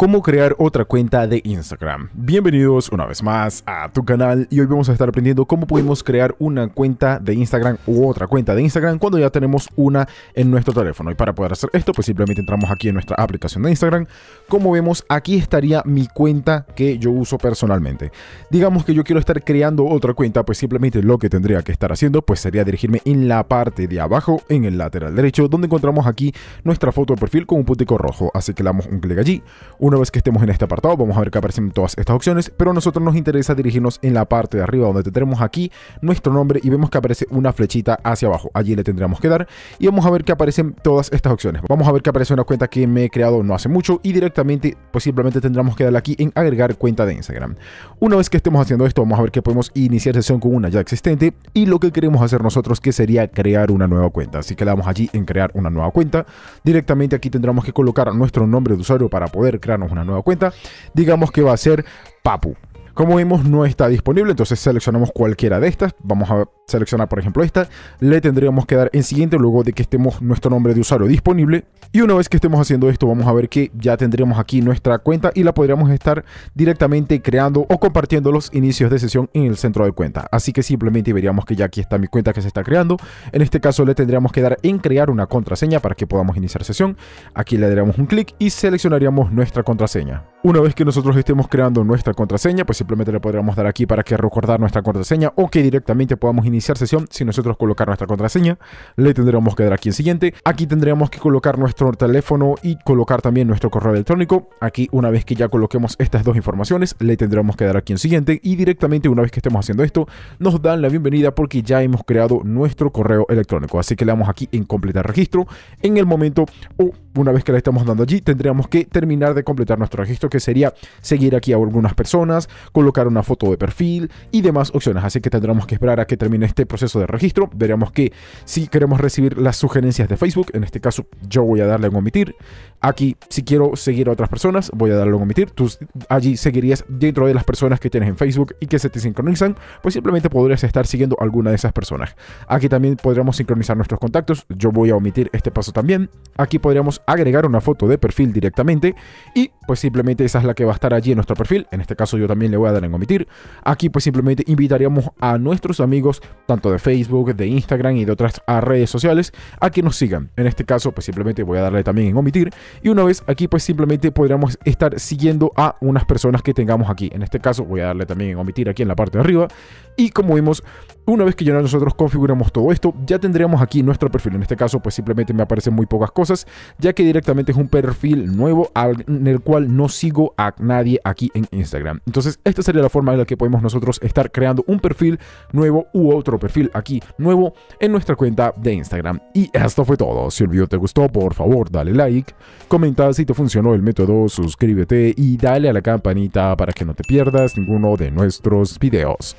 cómo crear otra cuenta de Instagram. Bienvenidos una vez más a tu canal y hoy vamos a estar aprendiendo cómo podemos crear una cuenta de Instagram u otra cuenta de Instagram cuando ya tenemos una en nuestro teléfono. Y para poder hacer esto, pues simplemente entramos aquí en nuestra aplicación de Instagram. Como vemos, aquí estaría mi cuenta que yo uso personalmente. Digamos que yo quiero estar creando otra cuenta, pues simplemente lo que tendría que estar haciendo pues sería dirigirme en la parte de abajo, en el lateral derecho, donde encontramos aquí nuestra foto de perfil con un puntico rojo. Así que le damos un clic allí. Una vez que estemos en este apartado, vamos a ver que aparecen todas estas opciones, pero nosotros nos interesa dirigirnos en la parte de arriba donde tenemos aquí nuestro nombre y vemos que aparece una flechita hacia abajo. Allí le tendremos que dar y vamos a ver que aparecen todas estas opciones. Vamos a ver que aparece una cuenta que me he creado no hace mucho y directamente pues simplemente tendremos que darle aquí en agregar cuenta de Instagram. Una vez que estemos haciendo esto, vamos a ver que podemos iniciar sesión con una ya existente y lo que queremos hacer nosotros que sería crear una nueva cuenta. Así que le damos allí en crear una nueva cuenta. Directamente aquí tendremos que colocar nuestro nombre de usuario para poder crear una nueva cuenta. Digamos que va a ser Papu. Como vemos, no está disponible, entonces seleccionamos cualquiera de estas. Vamos a seleccionar, por ejemplo, esta. Le tendríamos que dar en siguiente luego de que estemos nuestro nombre de usuario disponible. Y una vez que estemos haciendo esto, vamos a ver que ya tendríamos aquí nuestra cuenta y la podríamos estar directamente creando o compartiendo los inicios de sesión en el centro de cuenta. Así que simplemente veríamos que ya aquí está mi cuenta que se está creando. En este caso le tendríamos que dar en crear una contraseña para que podamos iniciar sesión. Aquí le daríamos un clic y seleccionaríamos nuestra contraseña. Una vez que nosotros estemos creando nuestra contraseña, pues simplemente le podríamos dar aquí para que recordar nuestra contraseña o que directamente podamos iniciar sesión si nosotros colocar nuestra contraseña. Le tendremos que dar aquí en siguiente. Aquí tendremos que colocar nuestro teléfono y colocar también nuestro correo electrónico. Aquí una vez que ya coloquemos estas dos informaciones, le tendremos que dar aquí en siguiente y directamente una vez que estemos haciendo esto, nos dan la bienvenida porque ya hemos creado nuestro correo electrónico. Así que le damos aquí en completar registro. En el momento o una vez que la estamos dando allí, tendríamos que terminar de completar nuestro registro que sería seguir aquí a algunas personas, colocar una foto de perfil y demás opciones. Así que tendremos que esperar a que termine este proceso de registro. Veremos que si queremos recibir las sugerencias de Facebook, en este caso yo voy a darle en omitir. Aquí, si quiero seguir a otras personas, voy a darle en omitir. Tú allí seguirías dentro de las personas que tienes en Facebook y que se te sincronizan, pues simplemente podrías estar siguiendo alguna de esas personas. Aquí también podríamos sincronizar nuestros contactos. Yo voy a omitir este paso también. Aquí podríamos agregar una foto de perfil directamente y pues simplemente esa es la que va a estar allí en nuestro perfil. En este caso yo también le voy a dar en omitir. Aquí pues simplemente invitaríamos a nuestros amigos, tanto de Facebook, de Instagram y de otras redes sociales, a que nos sigan. En este caso pues simplemente voy a darle también en omitir. Y una vez aquí pues simplemente podríamos estar siguiendo a unas personas que tengamos aquí. En este caso voy a darle también en omitir aquí en la parte de arriba. Y como vimos, una vez que ya nosotros configuramos todo esto, ya tendríamos aquí nuestro perfil. En este caso pues simplemente me aparecen muy pocas cosas, ya que directamente es un perfil nuevo en el cual no sigo a nadie aquí en Instagram. Entonces, esta sería la forma en la que podemos nosotros estar creando un perfil nuevo u otro perfil aquí nuevo en nuestra cuenta de Instagram. Y esto fue todo. Si el vídeo te gustó, por favor, dale like, comenta si te funcionó el método, suscríbete y dale a la campanita para que no te pierdas ninguno de nuestros videos.